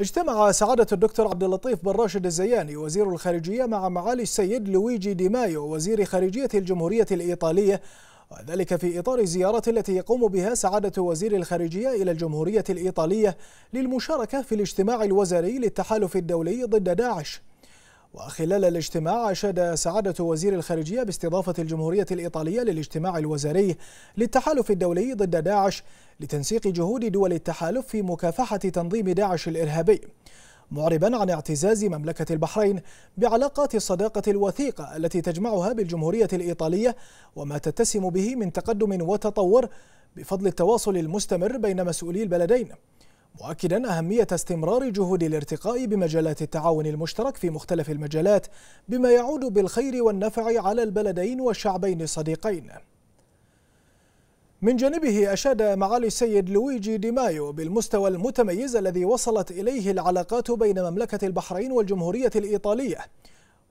اجتمع سعادة الدكتور عبد اللطيف بن راشد الزياني وزير الخارجية مع معالي السيد لويجي دي مايو وزير خارجية الجمهورية الإيطالية وذلك في إطار الزيارات التي يقوم بها سعادة وزير الخارجية إلى الجمهورية الإيطالية للمشاركة في الاجتماع الوزاري للتحالف الدولي ضد داعش وخلال الاجتماع أشاد سعادة وزير الخارجية باستضافة الجمهورية الإيطالية للاجتماع الوزاري للتحالف الدولي ضد داعش لتنسيق جهود دول التحالف في مكافحة تنظيم داعش الإرهابي معربا عن اعتزاز مملكة البحرين بعلاقات الصداقة الوثيقة التي تجمعها بالجمهورية الإيطالية وما تتسم به من تقدم وتطور بفضل التواصل المستمر بين مسؤولي البلدين مؤكدا أهمية استمرار جهود الارتقاء بمجالات التعاون المشترك في مختلف المجالات بما يعود بالخير والنفع على البلدين والشعبين الصديقين من جانبه أشاد معالي السيد لويجي دي مايو بالمستوى المتميز الذي وصلت إليه العلاقات بين مملكة البحرين والجمهورية الإيطالية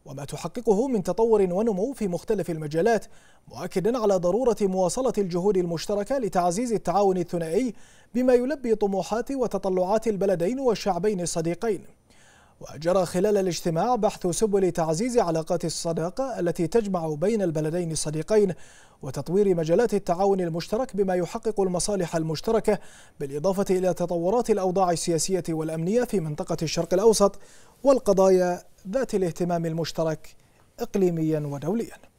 وما تحققه من تطور ونمو في مختلف المجالات مؤكدا على ضرورة مواصلة الجهود المشتركة لتعزيز التعاون الثنائي بما يلبي طموحات وتطلعات البلدين والشعبين الصديقين وجرى خلال الاجتماع بحث سبل تعزيز علاقات الصداقة التي تجمع بين البلدين الصديقين وتطوير مجالات التعاون المشترك بما يحقق المصالح المشتركة بالإضافة إلى تطورات الأوضاع السياسية والأمنية في منطقة الشرق الأوسط والقضايا ذات الاهتمام المشترك اقليميا ودوليا